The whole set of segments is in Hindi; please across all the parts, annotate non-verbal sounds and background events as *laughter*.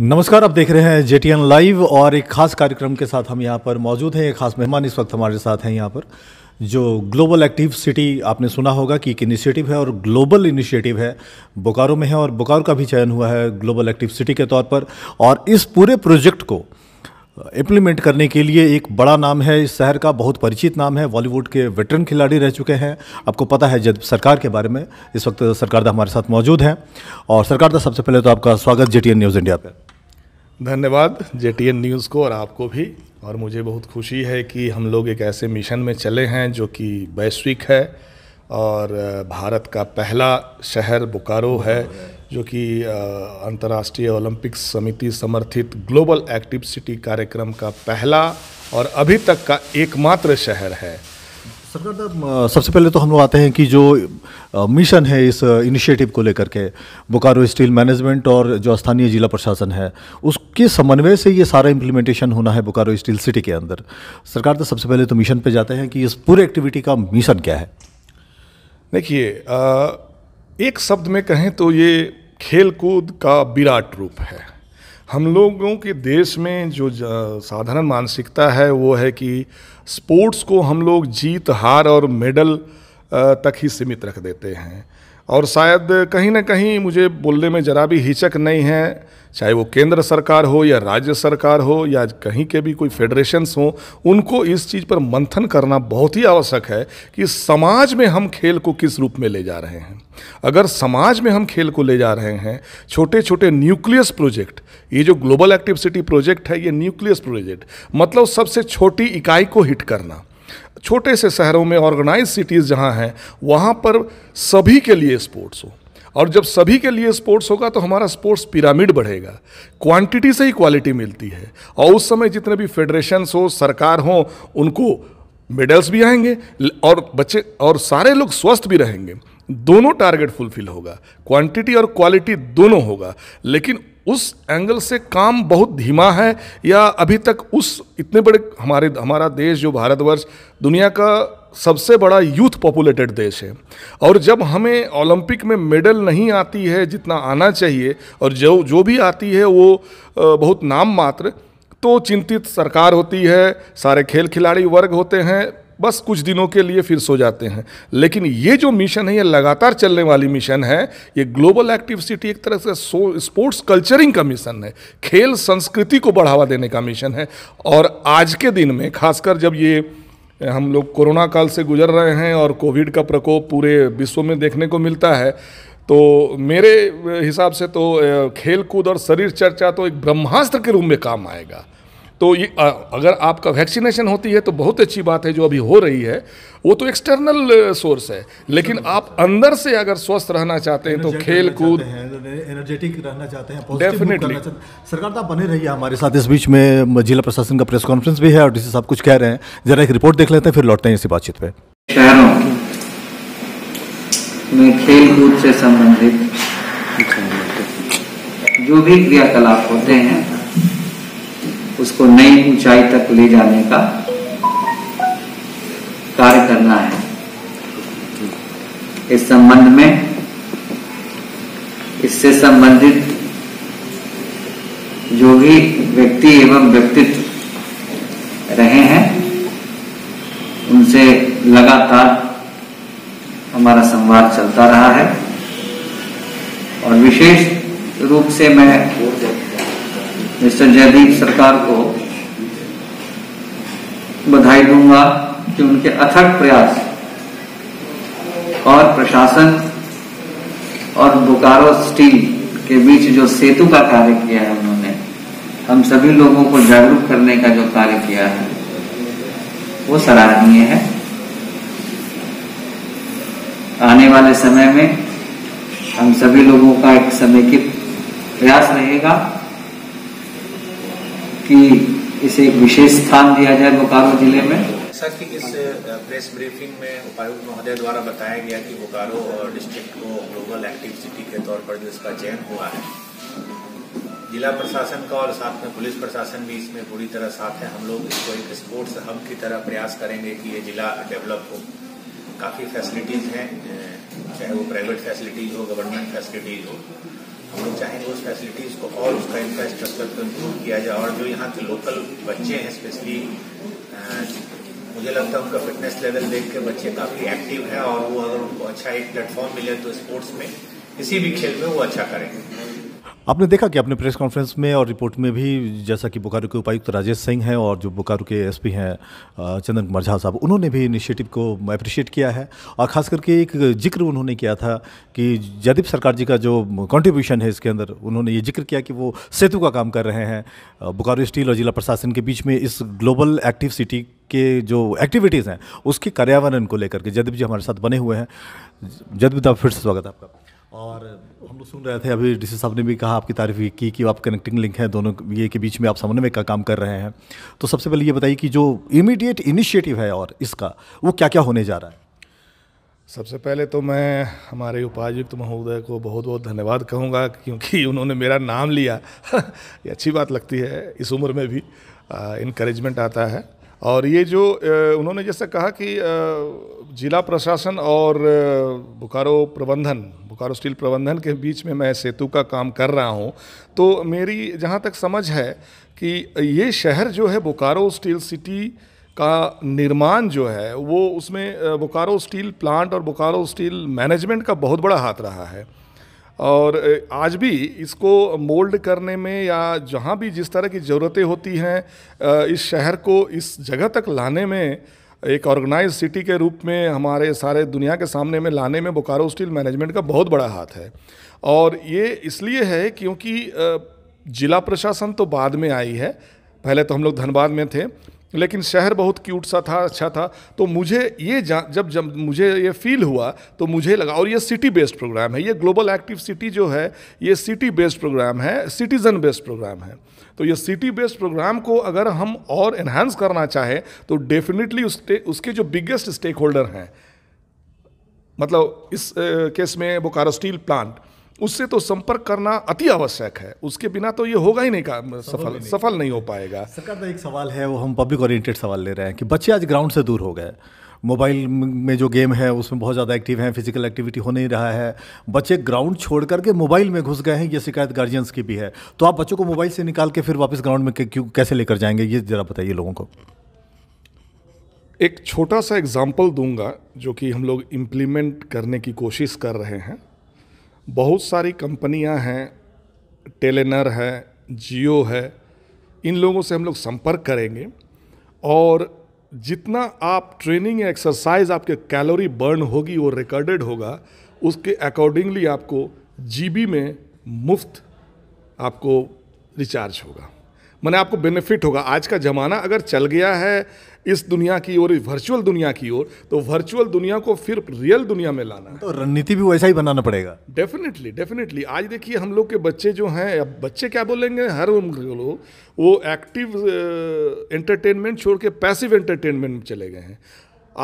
नमस्कार आप देख रहे हैं एन लाइव और एक खास कार्यक्रम के साथ हम यहाँ पर मौजूद हैं एक खास मेहमान इस वक्त हमारे साथ हैं यहाँ पर जो ग्लोबल एक्टिव सिटी आपने सुना होगा कि एक इनिशिएटिव है और ग्लोबल इनिशिएटिव है बोकारो में है और बोकारो का भी चयन हुआ है ग्लोबल एक्टिव सिटी के तौर पर और इस पूरे प्रोजेक्ट को इम्प्लीमेंट करने के लिए एक बड़ा नाम है इस शहर का बहुत परिचित नाम है बॉलीवुड के वेटरन खिलाड़ी रह चुके हैं आपको पता है जब सरकार के बारे में इस वक्त सरकार दा हमारे साथ मौजूद हैं और सरकार दा सबसे पहले तो आपका स्वागत जे न्यूज़ इंडिया पर धन्यवाद जे न्यूज़ को और आपको भी और मुझे बहुत खुशी है कि हम लोग एक ऐसे मिशन में चले हैं जो कि वैश्विक है और भारत का पहला शहर बोकारो है जो कि अंतर्राष्ट्रीय ओलंपिक समिति समर्थित ग्लोबल एक्टिव सिटी कार्यक्रम का पहला और अभी तक का एकमात्र शहर है सरकार सबसे पहले तो हम लोग आते हैं कि जो मिशन है इस इनिशिएटिव को लेकर के बोकारो स्टील मैनेजमेंट और जो स्थानीय जिला प्रशासन है उसके समन्वय से ये सारा इम्प्लीमेंटेशन होना है बोकारो स्टील सिटी के अंदर सरकार तो सबसे पहले तो मिशन पे जाते हैं कि इस पूरे एक्टिविटी का मिशन क्या है देखिए एक शब्द में कहें तो ये खेलकूद का विराट रूप है हम लोगों के देश में जो साधारण मानसिकता है वो है कि स्पोर्ट्स को हम लोग जीत हार और मेडल तक ही सीमित रख देते हैं और शायद कहीं ना कहीं मुझे बोलने में ज़रा भी हिचक नहीं है चाहे वो केंद्र सरकार हो या राज्य सरकार हो या कहीं के भी कोई फेडरेशंस हो उनको इस चीज़ पर मंथन करना बहुत ही आवश्यक है कि समाज में हम खेल को किस रूप में ले जा रहे हैं अगर समाज में हम खेल को ले जा रहे हैं छोटे छोटे न्यूक्लियस प्रोजेक्ट ये जो ग्लोबल एक्टिव सिटी प्रोजेक्ट है ये न्यूक्लियस प्रोजेक्ट मतलब सबसे छोटी इकाई को हिट करना छोटे से शहरों में ऑर्गेनाइज सिटीज़ जहाँ हैं वहाँ पर सभी के लिए स्पोर्ट्स हो और जब सभी के लिए स्पोर्ट्स होगा तो हमारा स्पोर्ट्स पिरामिड बढ़ेगा क्वांटिटी से ही क्वालिटी मिलती है और उस समय जितने भी फेडरेशंस हो सरकार हो उनको मेडल्स भी आएंगे और बच्चे और सारे लोग स्वस्थ भी रहेंगे दोनों टारगेट फुलफिल होगा क्वांटिटी और क्वालिटी दोनों होगा लेकिन उस एंगल से काम बहुत धीमा है या अभी तक उस इतने बड़े हमारे हमारा देश जो भारतवर्ष दुनिया का सबसे बड़ा यूथ पॉपुलेटेड देश है और जब हमें ओलंपिक में मेडल नहीं आती है जितना आना चाहिए और जो जो भी आती है वो बहुत नाम मात्र तो चिंतित सरकार होती है सारे खेल खिलाड़ी वर्ग होते हैं बस कुछ दिनों के लिए फिर सो जाते हैं लेकिन ये जो मिशन है ये लगातार चलने वाली मिशन है ये ग्लोबल एक्टिव सिटी एक तरह से स्पोर्ट्स कल्चरिंग का मिशन है खेल संस्कृति को बढ़ावा देने का मिशन है और आज के दिन में खासकर जब ये हम लोग कोरोना काल से गुजर रहे हैं और कोविड का प्रकोप पूरे विश्व में देखने को मिलता है तो मेरे हिसाब से तो खेल कूद और शरीर चर्चा तो एक ब्रह्मास्त्र के रूप में काम आएगा तो ये अगर आपका वैक्सीनेशन होती है तो बहुत अच्छी बात है जो अभी हो रही है वो तो एक्सटर्नल सोर्स है लेकिन आप अंदर से अगर स्वस्थ रहना चाहते हैं तो खेल कूद एनर्जेटिक रहना चाहते हैं डेफिनेटली सरकार तो बने रही है हमारे साथ इस बीच में जिला प्रशासन का प्रेस कॉन्फ्रेंस भी है और जिससे साहब कुछ कह रहे हैं जरा एक रिपोर्ट देख लेते हैं फिर लौटते हैं इसी बातचीत पे शहरों में खेल कूद से संबंधित जो भी क्रियाकलाप होते हैं उसको नई ऊंचाई तक ले जाने का कार्य करना है इस संबंध में इससे संबंधित जो भी व्यक्ति एवं व्यक्तित्व रहे हैं उनसे लगातार हमारा संवाद चलता रहा है और विशेष रूप से मैं मिस्टर जयदीप सरकार को बधाई दूंगा कि उनके अथक प्रयास और प्रशासन और बोकारो स्टील के बीच जो सेतु का कार्य किया है उन्होंने हम सभी लोगों को जागरूक करने का जो कार्य किया है वो सराहनीय है आने वाले समय में हम सभी लोगों का एक समेकित प्रयास रहेगा कि इसे एक विशेष स्थान दिया जाए बोकारो जिले में जैसा कि इस प्रेस ब्रीफिंग में उपायुक्त महोदय द्वारा बताया गया कि बोकारो और डिस्ट्रिक्ट को ग्लोबल एक्टिव सिटी के तौर पर जो इसका चयन हुआ है जिला प्रशासन का और साथ में पुलिस प्रशासन भी इसमें पूरी तरह साथ है हम लोग इसको एक स्पोर्ट्स हब की तरह प्रयास करेंगे कि ये जिला डेवलप हो काफी फैसिलिटीज हैं चाहे वो प्राइवेट फैसिलिटीज हो गवर्नमेंट फैसिलिटीज हो हम लोग चाहेंगे उस फैसिलिटीज को और उसका इंफ्रास्ट्रक्चर को इम्प्रूव किया जाए और जो यहाँ के लोकल बच्चे हैं स्पेशली मुझे लगता है उनका फिटनेस लेवल देख के बच्चे काफी एक्टिव है और वो अगर उनको अच्छा एक प्लेटफॉर्म मिले तो स्पोर्ट्स में किसी भी खेल में वो अच्छा करेंगे आपने देखा कि अपने प्रेस कॉन्फ्रेंस में और रिपोर्ट में भी जैसा कि बोकारो के उपायुक्त राजेश सिंह हैं और जो बोकारो के एसपी हैं चंदन कुमार झा साहब उन्होंने भी इनिशिएटिव को अप्रिशिएट किया है और ख़ास करके एक जिक्र उन्होंने किया था कि जयदीप सरकार जी का जो कंट्रीब्यूशन है इसके अंदर उन्होंने ये जिक्र किया कि वो सेतु का काम कर रहे हैं बोकारो स्टील और जिला प्रशासन के बीच में इस ग्लोबल एक्टिव सिटी के जो एक्टिविटीज़ हैं उसके पर्यावरण को लेकर के जयदीप जी हमारे साथ बने हुए हैं जयदीप दा फिर से स्वागत है आपका और हम लोग सुन रहे थे अभी डी साहब ने भी कहा आपकी तारीफ की कि आप कनेक्टिंग लिंक है दोनों ये के बीच में आप समन्वय का काम कर रहे हैं तो सबसे पहले ये बताइए कि जो इमीडिएट इनिशिएटिव है और इसका वो क्या क्या होने जा रहा है सबसे पहले तो मैं हमारे उपायुक्त महोदय को बहुत बहुत धन्यवाद कहूँगा क्योंकि उन्होंने मेरा नाम लिया *laughs* ये अच्छी बात लगती है इस उम्र में भी इनक्रेजमेंट आता है और ये जो उन्होंने जैसा कहा कि जिला प्रशासन और बोकारो प्रबंधन बोकारो स्टील प्रबंधन के बीच में मैं सेतु का काम कर रहा हूँ तो मेरी जहाँ तक समझ है कि ये शहर जो है बोकारो स्टील सिटी का निर्माण जो है वो उसमें बोकारो स्टील प्लांट और बोकारो स्टील मैनेजमेंट का बहुत बड़ा हाथ रहा है और आज भी इसको मोल्ड करने में या जहाँ भी जिस तरह की ज़रूरतें होती हैं इस शहर को इस जगह तक लाने में एक ऑर्गेनाइज सिटी के रूप में हमारे सारे दुनिया के सामने में लाने में बोकारो स्टील मैनेजमेंट का बहुत बड़ा हाथ है और ये इसलिए है क्योंकि ज़िला प्रशासन तो बाद में आई है पहले तो हम लोग धनबाद में थे लेकिन शहर बहुत क्यूट सा था अच्छा था तो मुझे ये जब जब मुझे ये फील हुआ तो मुझे लगा और ये सिटी बेस्ड प्रोग्राम है ये ग्लोबल एक्टिव सिटी जो है ये सिटी बेस्ड प्रोग्राम है सिटीज़न बेस्ड प्रोग्राम है तो ये सिटी बेस्ड प्रोग्राम को अगर हम और इन्हांस करना चाहें तो डेफिनेटली उसके उसके जो बिगेस्ट स्टेक होल्डर हैं मतलब इस केस में बोकारो स्टील प्लांट उससे तो संपर्क करना अति आवश्यक है उसके बिना तो ये होगा ही नहीं का सफल सफल नहीं, सफल नहीं हो पाएगा सरकार का एक सवाल है वो हम पब्लिक ओरिएंटेड सवाल ले रहे हैं कि बच्चे आज ग्राउंड से दूर हो गए मोबाइल में जो गेम है उसमें बहुत ज़्यादा एक्टिव हैं फिजिकल एक्टिविटी हो नहीं रहा है बच्चे ग्राउंड छोड़ करके मोबाइल में घुस गए हैं ये शिकायत गार्जियंस की भी है तो आप बच्चों को मोबाइल से निकाल के फिर वापस ग्राउंड में क्यों कैसे लेकर जाएंगे ये ज़रा बताइए लोगों को एक छोटा सा एग्जाम्पल दूंगा जो कि हम लोग इम्प्लीमेंट करने की कोशिश कर रहे हैं बहुत सारी कंपनियां हैं टेलेनर है जियो है इन लोगों से हम लोग संपर्क करेंगे और जितना आप ट्रेनिंग या एक्सरसाइज आपके कैलोरी बर्न होगी वो रिकॉर्डेड होगा उसके अकॉर्डिंगली आपको जीबी में मुफ्त आपको रिचार्ज होगा मैंने आपको बेनिफिट होगा आज का ज़माना अगर चल गया है इस दुनिया की ओर वर्चुअल दुनिया की ओर तो वर्चुअल दुनिया को फिर रियल दुनिया में लाना तो रणनीति भी वैसा ही बनाना पड़ेगा डेफिनेटली डेफिनेटली आज देखिए हम लोग के बच्चे जो हैं अब बच्चे क्या बोलेंगे हर उम्र लोग वो एक्टिव एंटरटेनमेंट छोड़ के पैसिव एंटरटेनमेंट में चले गए हैं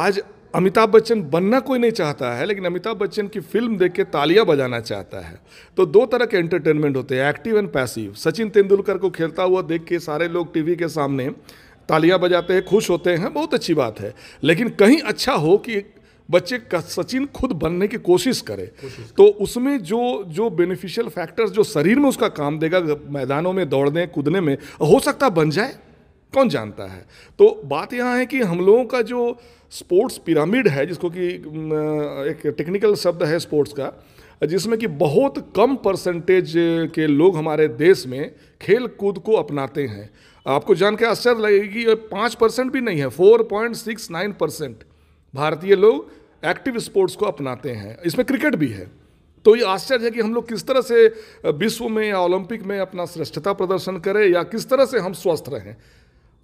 आज अमिताभ बच्चन बनना कोई नहीं चाहता है लेकिन अमिताभ बच्चन की फिल्म देख के तालियां बजाना चाहता है तो दो तरह के एंटरटेनमेंट होते हैं active and passive Sachin Tendulkar को खेलता हुआ देख के सारे लोग टीवी के सामने तालियां बजाते हैं खुश होते हैं बहुत अच्छी बात है लेकिन कहीं अच्छा हो कि बच्चे सचिन खुद बनने की कोशिश करे तो उसमें जो जो बेनिफिशियल फैक्टर्स जो शरीर में उसका काम देगा मैदानों में दौड़ने कूदने में हो सकता बन जाए कौन जानता है तो बात यहाँ है कि हम लोगों का जो स्पोर्ट्स पिरामिड है जिसको कि एक टेक्निकल शब्द है स्पोर्ट्स का जिसमें कि बहुत कम परसेंटेज के लोग हमारे देश में खेल कूद को अपनाते हैं आपको जान के आश्चर्य लगेगी पाँच परसेंट भी नहीं है four point six nine percent भारतीय लोग एक्टिव स्पोर्ट्स को अपनाते हैं इसमें क्रिकेट भी है तो ये आश्चर्य है कि हम लोग किस तरह से विश्व में या ओलंपिक में अपना श्रेष्ठता प्रदर्शन करें या किस तरह से हम स्वस्थ रहें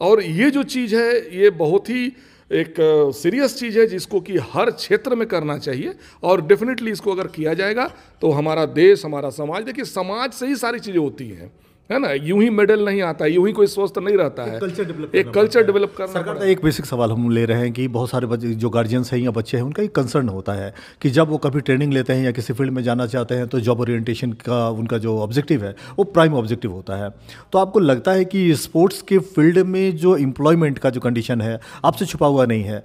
और ये जो चीज़ है ये बहुत ही एक सीरियस चीज़ है जिसको कि हर क्षेत्र में करना चाहिए और डेफिनेटली इसको अगर किया जाएगा तो हमारा देश हमारा समाज देखिए समाज से ही सारी चीज़ें होती हैं है ना यूं ही मेडल नहीं आता है यूं ही कोई स्वस्थ नहीं रहता है कल्चर डेवलप एक कल्चर डेवलप करना सरकार का एक बेसिक सवाल हम ले रहे हैं कि बहुत सारे बच्चे जो गार्जियंस हैं या बच्चे हैं उनका एक कंसर्न होता है कि जब वो कभी ट्रेनिंग लेते हैं या किसी फील्ड में जाना चाहते हैं तो जॉब ओरिएंटेशन का उनका जो ऑब्जेक्टिव है वो प्राइम ऑब्जेक्टिव होता है तो आपको लगता है कि स्पोर्ट्स के फील्ड में जो एम्प्लॉयमेंट का जो कंडीशन है आपसे छुपा हुआ नहीं है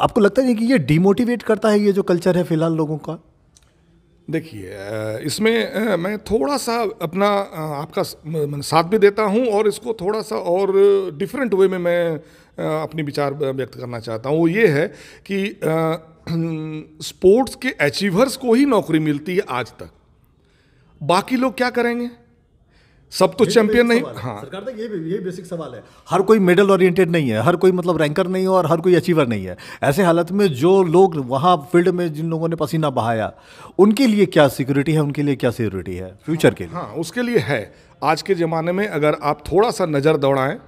आपको लगता है कि ये डिमोटिवेट करता है ये जो कल्चर है फिलहाल लोगों का देखिए इसमें मैं थोड़ा सा अपना आपका साथ भी देता हूं और इसको थोड़ा सा और डिफरेंट वे में मैं अपनी विचार व्यक्त करना चाहता हूं वो ये है कि स्पोर्ट्स के अचीवर्स को ही नौकरी मिलती है आज तक बाकी लोग क्या करेंगे सब तो चैंपियन तो नहीं हाँ सरकार ये ये बेसिक सवाल है हर कोई मेडल ओरिएंटेड नहीं है हर कोई मतलब रैंकर नहीं है और हर कोई अचीवर नहीं है ऐसे हालत में जो लोग वहाँ फील्ड में जिन लोगों ने पसीना बहाया उनके लिए क्या सिक्योरिटी है उनके लिए क्या सिक्योरिटी है फ्यूचर के लिए हाँ उसके लिए है आज के ज़माने में अगर आप थोड़ा सा नज़र दौड़ाएँ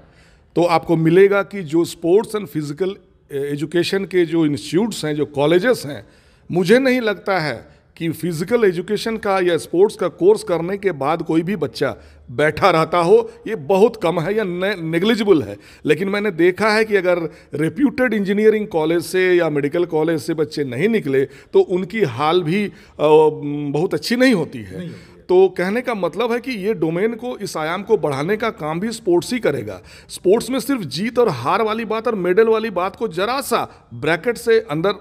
तो आपको मिलेगा कि जो स्पोर्ट्स एंड फिजिकल एजुकेशन के जो इंस्टीट्यूट्स हैं जो कॉलेजेस हैं मुझे नहीं लगता है कि फिज़िकल एजुकेशन का या स्पोर्ट्स का कोर्स करने के बाद कोई भी बच्चा बैठा रहता हो ये बहुत कम है या नेग्लिजिबल है लेकिन मैंने देखा है कि अगर रेप्यूटेड इंजीनियरिंग कॉलेज से या मेडिकल कॉलेज से बच्चे नहीं निकले तो उनकी हाल भी बहुत अच्छी नहीं होती है नहीं। तो कहने का मतलब है कि ये डोमेन को इस आयाम को बढ़ाने का काम भी स्पोर्ट्स ही करेगा स्पोर्ट्स में सिर्फ जीत और हार वाली बात और मेडल वाली बात को जरा सा ब्रैकेट से अंदर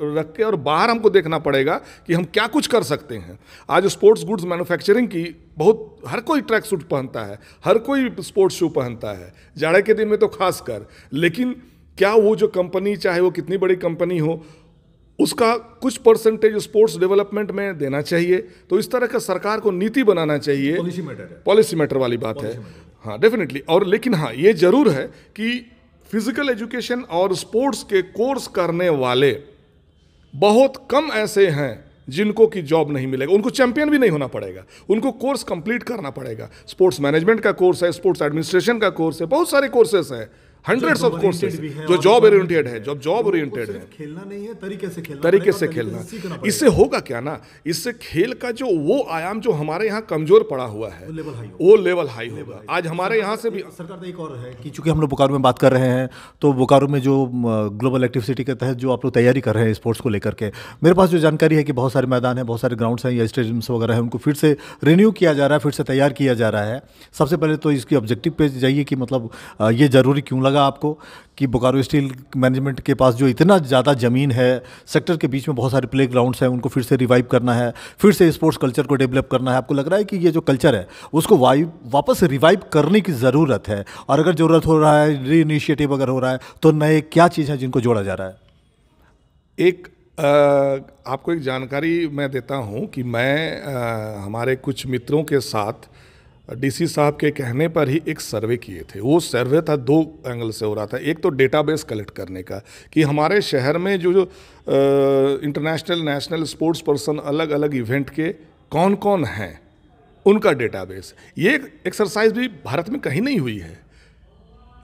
रख के और बाहर हमको देखना पड़ेगा कि हम क्या कुछ कर सकते हैं आज स्पोर्ट्स गुड्स मैन्युफैक्चरिंग की बहुत हर कोई ट्रैक सूट पहनता है हर कोई स्पोर्ट्स शू पहनता है जाड़े के दिन में तो खास कर लेकिन क्या वो जो कंपनी चाहे वो कितनी बड़ी कंपनी हो उसका कुछ परसेंटेज स्पोर्ट्स डेवलपमेंट में देना चाहिए तो इस तरह का सरकार को नीति बनाना चाहिए पॉलिसी मैटर पॉलिसी मैटर वाली बात है हाँ डेफिनेटली और लेकिन हाँ ये जरूर है कि फिजिकल एजुकेशन और स्पोर्ट्स के कोर्स करने वाले बहुत कम ऐसे हैं जिनको की जॉब नहीं मिलेगा उनको चैंपियन भी नहीं होना पड़ेगा उनको कोर्स कंप्लीट करना पड़ेगा स्पोर्ट्स मैनेजमेंट का कोर्स है स्पोर्ट्स एडमिनिस्ट्रेशन का कोर्स है बहुत सारे कोर्सेस हैं हंड्रेड्स ऑफ कोर्स जो जॉब ओरिएंटेड है जॉब जॉब ओरिएंटेड है खेलना नहीं है तरीके से खेलना तरीके से तो खेलना इससे होगा क्या ना इससे खेल का जो वो आयाम जो हमारे यहाँ कमजोर पड़ा हुआ है वो लेवल हाई होगा आज हमारे यहाँ से भी सरकार तो एक और है कि चूंकि हम लोग बोकारो में बात कर रहे हैं तो बोकारो में जो ग्लोबल एक्टिव सिटी के तहत जो आप लोग तैयारी कर रहे हैं स्पोर्ट्स को लेकर के मेरे पास जो जानकारी है कि बहुत सारे मैदान है बहुत सारे ग्राउंड्स हैं या स्टेडियम्स वगैरह हैं उनको फिर से रिन्यू किया जा रहा है फिर से तैयार किया जा रहा है सबसे पहले तो इसकी ऑब्जेक्टिव पे जाइए कि मतलब ये ज़रूरी क्यों लगा लगा आपको कि बोकारो स्टील मैनेजमेंट के पास जो इतना ज़्यादा ज़मीन है सेक्टर के बीच में बहुत सारे प्ले ग्राउंड्स हैं उनको फिर से रिवाइव करना है फिर से स्पोर्ट्स कल्चर को डेवलप करना है आपको लग रहा है कि ये जो कल्चर है उसको वाइव वापस रिवाइव करने की ज़रूरत है और अगर ज़रूरत हो रहा है री इनिशिएटिव अगर हो रहा है तो नए क्या चीज़ हैं जिनको जोड़ा जा रहा है एक आ, आपको एक जानकारी मैं देता हूं कि मैं आ, हमारे कुछ मित्रों के साथ डीसी साहब के कहने पर ही एक सर्वे किए थे वो सर्वे था दो एंगल से हो रहा था एक तो डेटाबेस कलेक्ट करने का कि हमारे शहर में जो जो इंटरनेशनल नेशनल स्पोर्ट्स पर्सन अलग अलग इवेंट के कौन कौन हैं उनका डेटाबेस ये एक्सरसाइज भी भारत में कहीं नहीं हुई है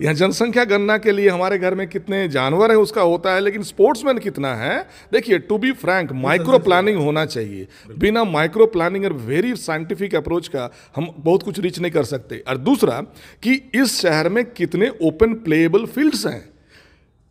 यह जनसंख्या गणना के लिए हमारे घर में कितने जानवर हैं उसका होता है लेकिन स्पोर्ट्समैन कितना है देखिए to be frank micro planning होना चाहिए बिना माइक्रो प्लानिंग और वेरी साइंटिफिक अप्रोच का हम बहुत कुछ रीच नहीं कर सकते और दूसरा कि इस शहर में कितने ओपन प्लेएबल फील्ड्स हैं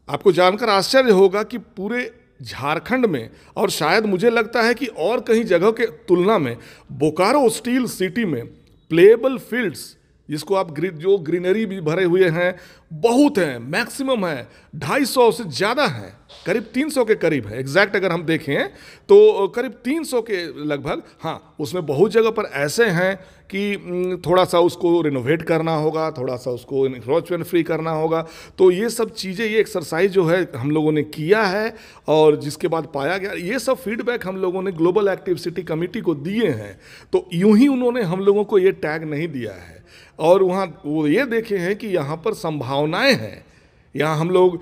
आपको जानकर आश्चर्य होगा कि पूरे झारखंड में और शायद मुझे लगता है कि और कहीं जगह के तुलना में बोकारो स्टील सिटी में प्लेएबल फील्ड्स जिसको आप ग्री जो ग्रीनरी भी भरे हुए हैं बहुत हैं मैक्सिमम है ढाई सौ से ज़्यादा हैं करीब तीन सौ के करीब है एग्जैक्ट अगर हम देखें तो करीब तीन सौ के लगभग हाँ उसमें बहुत जगह पर ऐसे हैं कि थोड़ा सा उसको रिनोवेट करना होगा थोड़ा सा उसको इनक्रोचमेंट फ्री करना होगा तो ये सब चीज़ें ये एक्सरसाइज जो है हम लोगों ने किया है और जिसके बाद पाया गया ये सब फीडबैक हम लोगों ने ग्लोबल एक्टिव सिटी कमेटी को दिए हैं तो यूं ही उन्होंने हम लोगों को ये टैग नहीं दिया है और वहाँ वो ये देखे हैं कि यहाँ पर संभावनाएं हैं यहाँ हम लोग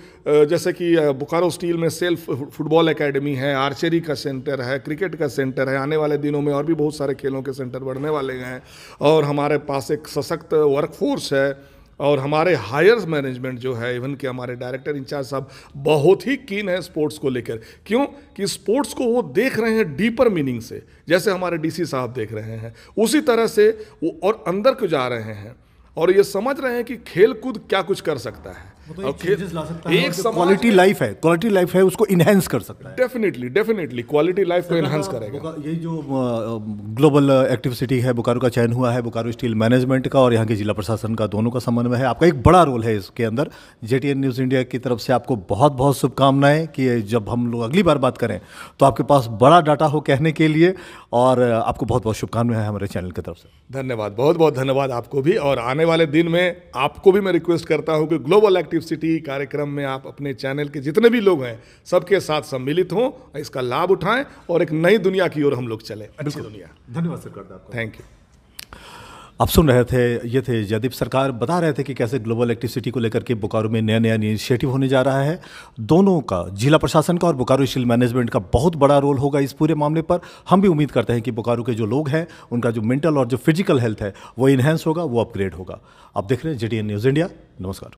जैसे कि बोकारो स्टील में सेल्फ फुटबॉल एकेडमी है आर्चरी का सेंटर है क्रिकेट का सेंटर है आने वाले दिनों में और भी बहुत सारे खेलों के सेंटर बढ़ने वाले हैं और हमारे पास एक सशक्त वर्कफोर्स है और हमारे हायर मैनेजमेंट जो है इवन के हमारे डायरेक्टर इंचार्ज साहब बहुत ही कीन है स्पोर्ट्स को लेकर क्यों कि स्पोर्ट्स को वो देख रहे हैं डीपर मीनिंग से जैसे हमारे डीसी साहब देख रहे हैं उसी तरह से वो और अंदर को जा रहे हैं और ये समझ रहे हैं कि खेल कूद क्या कुछ कर सकता है तो क्वालिटी लाइफ है क्वालिटी लाइफ है उसको इनहेंस कर सकता है डेफिनेटली डेफिनेटली क्वालिटी लाइफ को इनहेंस करेगा ये जो ग्लोबल एक्टिव है बोकारो का चयन हुआ है बोकारो स्टील मैनेजमेंट का और यहाँ के जिला प्रशासन का दोनों का समन्वय है आपका एक बड़ा रोल है इसके अंदर जे न्यूज़ इंडिया की तरफ से आपको बहुत बहुत शुभकामनाएं कि जब हम लोग अगली बार बात करें तो आपके पास बड़ा डाटा हो कहने के लिए और आपको बहुत बहुत शुभकामनाएं हमारे चैनल की तरफ से धन्यवाद बहुत बहुत धन्यवाद आपको भी और आने वाले दिन में आपको भी मैं रिक्वेस्ट करता हूँ कि ग्लोबल एक्टिव क्रिएटिव सिटी कार्यक्रम में आप अपने चैनल के जितने भी लोग हैं सबके साथ सम्मिलित हों इसका लाभ उठाएं और एक नई दुनिया की ओर हम लोग चलें अच्छी दुनिया धन्यवाद सर थैंक यू आप सुन रहे थे ये थे जयदीप सरकार बता रहे थे कि कैसे ग्लोबल इलेक्ट्रिसिटी को लेकर के बोकारो में नया नया इनिशिएटिव होने जा रहा है दोनों का जिला प्रशासन का और बोकारो स्टील मैनेजमेंट का बहुत बड़ा रोल होगा इस पूरे मामले पर हम भी उम्मीद करते हैं कि बोकारो के जो लोग हैं उनका जो मेंटल और जो फिजिकल हेल्थ है वो इन्हेंस होगा वो अपग्रेड होगा आप देख रहे हैं जे न्यूज़ इंडिया नमस्कार